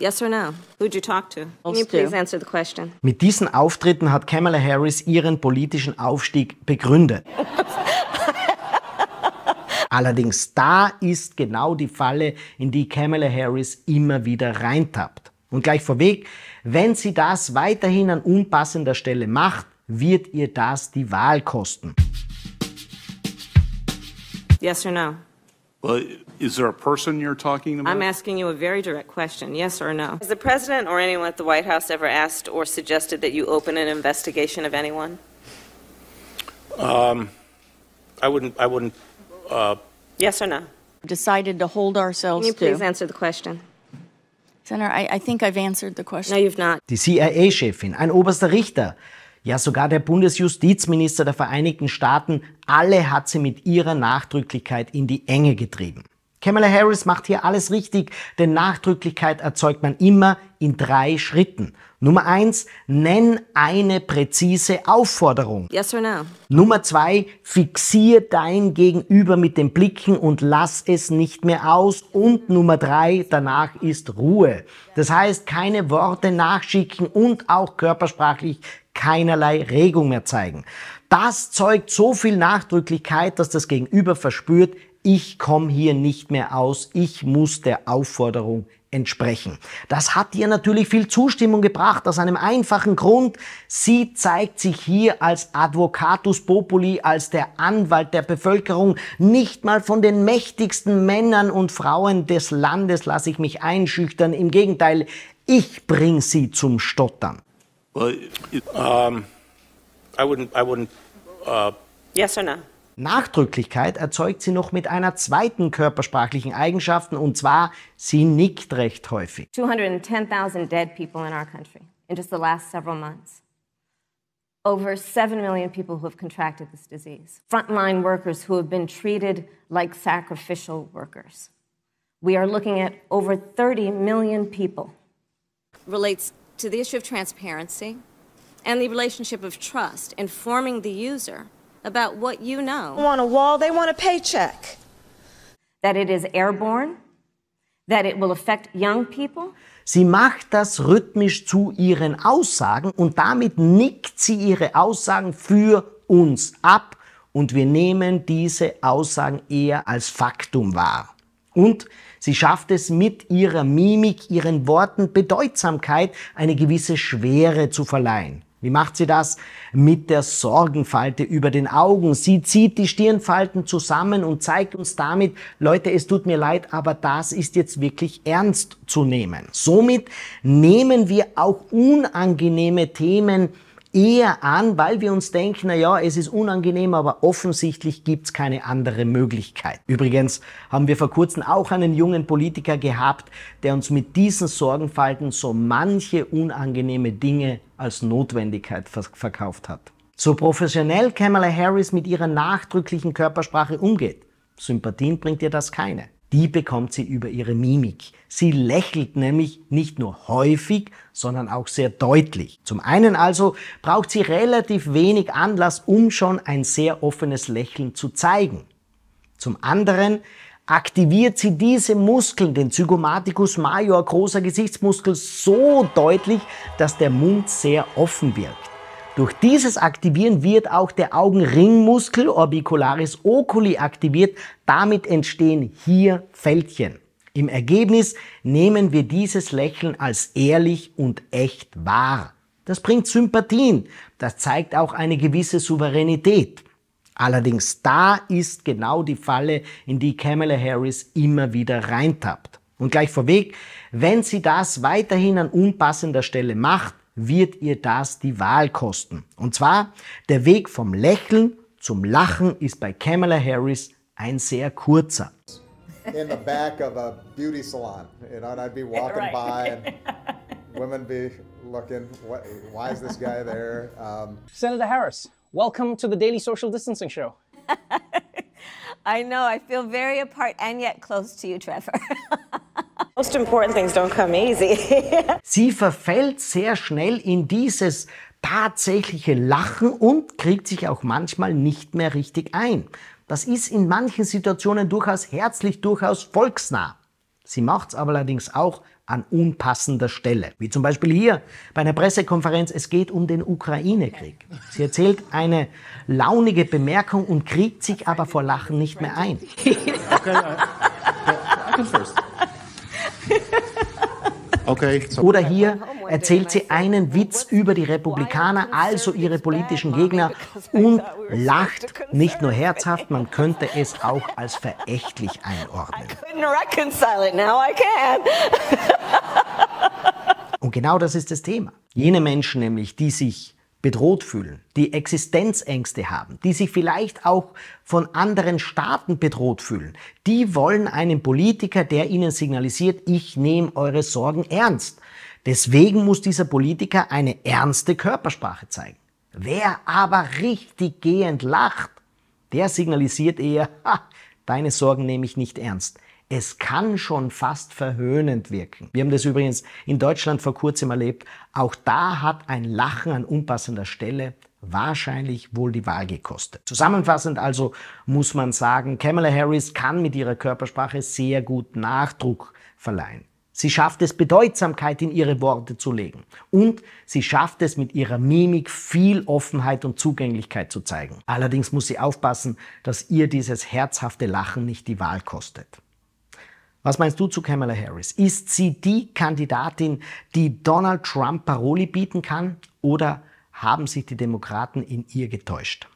Yes or no? Who'd you talk to? Can you please answer the question? Mit diesen Auftritten hat Kamala Harris ihren politischen Aufstieg begründet. Allerdings, da ist genau die Falle, in die Kamala Harris immer wieder reintappt. Und gleich vorweg, wenn sie das weiterhin an unpassender Stelle macht, wird ihr das die Wahl kosten. Yes or no? Well, is there a person you're talking about? I'm asking you a very direct question, yes or no? Has the president or anyone at the White House ever asked or suggested that you open an investigation of anyone? Um, I wouldn't, I wouldn't. Uh, yes or no? Decided to hold ourselves Can you please to. answer the question? Senator, I, I think I've answered the question. No, you've not. Die CIA-Chefin, ein oberster Richter, ja sogar der Bundesjustizminister der Vereinigten Staaten, alle hat sie mit ihrer Nachdrücklichkeit in die Enge getrieben. Kamala Harris macht hier alles richtig, denn Nachdrücklichkeit erzeugt man immer in drei Schritten. Nummer eins, nenn eine präzise Aufforderung. Yes or no. Nummer zwei, fixier dein Gegenüber mit den Blicken und lass es nicht mehr aus. Und Nummer drei, danach ist Ruhe. Das heißt, keine Worte nachschicken und auch körpersprachlich keinerlei Regung mehr zeigen. Das zeugt so viel Nachdrücklichkeit, dass das Gegenüber verspürt, ich komme hier nicht mehr aus, ich muss der Aufforderung entsprechen. Das hat ihr natürlich viel Zustimmung gebracht, aus einem einfachen Grund. Sie zeigt sich hier als Advocatus Populi, als der Anwalt der Bevölkerung. Nicht mal von den mächtigsten Männern und Frauen des Landes lasse ich mich einschüchtern. Im Gegenteil, ich bringe sie zum Stottern. Well, it, um, I wouldn't, I wouldn't, uh yes or no? Nachdrücklichkeit erzeugt sie noch mit einer zweiten körpersprachlichen Eigenschaft, und zwar sie nickt recht häufig. 210.000 dead people in our country in just the last several months. Over 7 million people who have contracted this disease. Frontline workers who have been treated like sacrificial workers. We are looking at over 30 million people. Relates to the issue of transparency and the relationship of trust, informing the user about what you know. They want a wall, they want a paycheck. That it is airborne, that it will affect young people. Sie macht das rhythmisch zu ihren Aussagen und damit nickt sie ihre Aussagen für uns ab und wir nehmen diese Aussagen eher als Faktum wahr. Und Sie schafft es mit ihrer Mimik, ihren Worten Bedeutsamkeit, eine gewisse Schwere zu verleihen. Wie macht sie das? Mit der Sorgenfalte über den Augen. Sie zieht die Stirnfalten zusammen und zeigt uns damit, Leute, es tut mir leid, aber das ist jetzt wirklich ernst zu nehmen. Somit nehmen wir auch unangenehme Themen eher an, weil wir uns denken, na ja, es ist unangenehm, aber offensichtlich gibt's keine andere Möglichkeit. Übrigens haben wir vor kurzem auch einen jungen Politiker gehabt, der uns mit diesen Sorgenfalten so manche unangenehme Dinge als Notwendigkeit verkauft hat. So professionell Kamala Harris mit ihrer nachdrücklichen Körpersprache umgeht, Sympathien bringt ihr das keine die bekommt sie über ihre Mimik. Sie lächelt nämlich nicht nur häufig, sondern auch sehr deutlich. Zum einen also braucht sie relativ wenig Anlass, um schon ein sehr offenes Lächeln zu zeigen. Zum anderen aktiviert sie diese Muskeln, den Zygomaticus major, großer Gesichtsmuskel, so deutlich, dass der Mund sehr offen wirkt. Durch dieses Aktivieren wird auch der Augenringmuskel orbicularis oculi aktiviert. Damit entstehen hier Fältchen. Im Ergebnis nehmen wir dieses Lächeln als ehrlich und echt wahr. Das bringt Sympathien. Das zeigt auch eine gewisse Souveränität. Allerdings da ist genau die Falle, in die Kamala Harris immer wieder reintappt. Und gleich vorweg, wenn sie das weiterhin an unpassender Stelle macht, wird ihr das die Wahl kosten. Und zwar, der Weg vom Lächeln zum Lachen ist bei Kamala Harris ein sehr kurzer. In the back of a beauty salon, you know, and I'd be walking right. by and women be looking, why is this guy there? Um, Senator Harris, welcome to the Daily Social Distancing Show. I know, I feel very apart and yet close to you, Trevor. Most important things don't come easy. Sie verfällt sehr schnell in dieses tatsächliche Lachen und kriegt sich auch manchmal nicht mehr richtig ein. Das ist in manchen Situationen durchaus herzlich, durchaus volksnah. Sie macht es aber allerdings auch an unpassender Stelle. Wie zum Beispiel hier bei einer Pressekonferenz, es geht um den Ukraine-Krieg. Sie erzählt eine launige Bemerkung und kriegt sich aber vor Lachen nicht mehr ein. Okay, I, I can first. Okay. Oder hier erzählt sie einen Witz über die Republikaner, also ihre politischen Gegner, und lacht nicht nur herzhaft, man könnte es auch als verächtlich einordnen. Und genau das ist das Thema. Jene Menschen nämlich, die sich bedroht fühlen, die Existenzängste haben, die sich vielleicht auch von anderen Staaten bedroht fühlen, die wollen einen Politiker, der ihnen signalisiert, ich nehme eure Sorgen ernst. Deswegen muss dieser Politiker eine ernste Körpersprache zeigen. Wer aber richtig gehend lacht, der signalisiert eher, ha, deine Sorgen nehme ich nicht ernst. Es kann schon fast verhöhnend wirken. Wir haben das übrigens in Deutschland vor kurzem erlebt. Auch da hat ein Lachen an unpassender Stelle wahrscheinlich wohl die Wahl gekostet. Zusammenfassend also muss man sagen, Kamala Harris kann mit ihrer Körpersprache sehr gut Nachdruck verleihen. Sie schafft es, Bedeutsamkeit in ihre Worte zu legen. Und sie schafft es, mit ihrer Mimik viel Offenheit und Zugänglichkeit zu zeigen. Allerdings muss sie aufpassen, dass ihr dieses herzhafte Lachen nicht die Wahl kostet. Was meinst du zu Kamala Harris? Ist sie die Kandidatin, die Donald Trump Paroli bieten kann oder haben sich die Demokraten in ihr getäuscht?